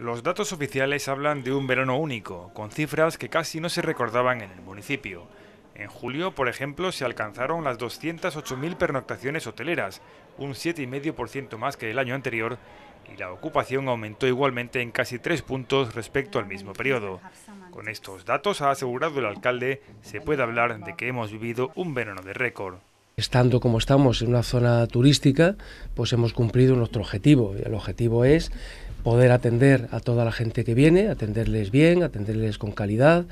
Los datos oficiales hablan de un verano único, con cifras que casi no se recordaban en el municipio. En julio, por ejemplo, se alcanzaron las 208.000 pernoctaciones hoteleras, un 7,5% más que el año anterior, y la ocupación aumentó igualmente en casi tres puntos respecto al mismo periodo. Con estos datos, ha asegurado el alcalde, se puede hablar de que hemos vivido un verano de récord estando como estamos en una zona turística, pues hemos cumplido nuestro objetivo. Y el objetivo es poder atender a toda la gente que viene, atenderles bien, atenderles con calidad,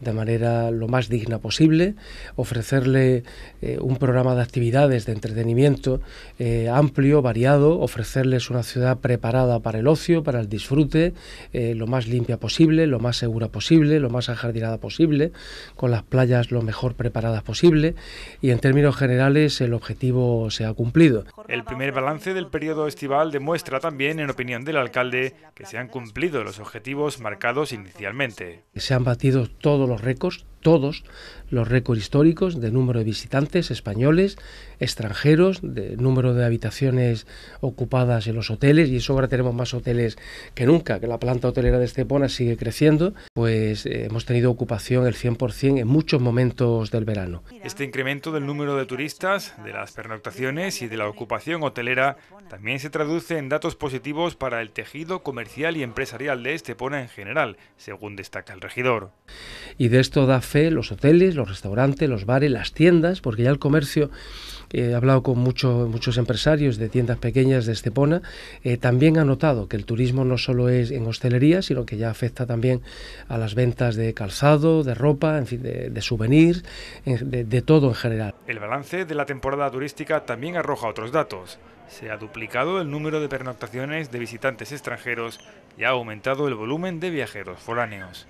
de manera lo más digna posible, ofrecerle eh, un programa de actividades de entretenimiento eh, amplio, variado, ofrecerles una ciudad preparada para el ocio, para el disfrute, eh, lo más limpia posible, lo más segura posible, lo más ajardinada posible, con las playas lo mejor preparadas posible y en términos generales el objetivo se ha cumplido. El primer balance del periodo estival demuestra también, en opinión del alcalde, que se han cumplido los objetivos marcados inicialmente. Se han batido todos los récords, todos los récords históricos de número de visitantes españoles extranjeros, de número de habitaciones ocupadas en los hoteles, y eso ahora tenemos más hoteles que nunca, que la planta hotelera de Estepona sigue creciendo, pues eh, hemos tenido ocupación el 100% en muchos momentos del verano. Este incremento del número de turistas, de las pernoctaciones y de la ocupación hotelera también se traduce en datos positivos para el tejido comercial y empresarial de Estepona en general, según destaca el regidor. Y de esto da fe los hoteles, los restaurantes, los bares, las tiendas, porque ya el comercio eh, he hablado con muchos muchos empresarios de tiendas pequeñas de Estepona, eh, también ha notado que el turismo no solo es en hostelería, sino que ya afecta también a las ventas de calzado, de ropa, de, souvenirs, de, de todo en general. El balance de la temporada turística también arroja otros datos. Se ha duplicado el número de pernoctaciones de visitantes extranjeros y ha aumentado el volumen de viajeros foráneos.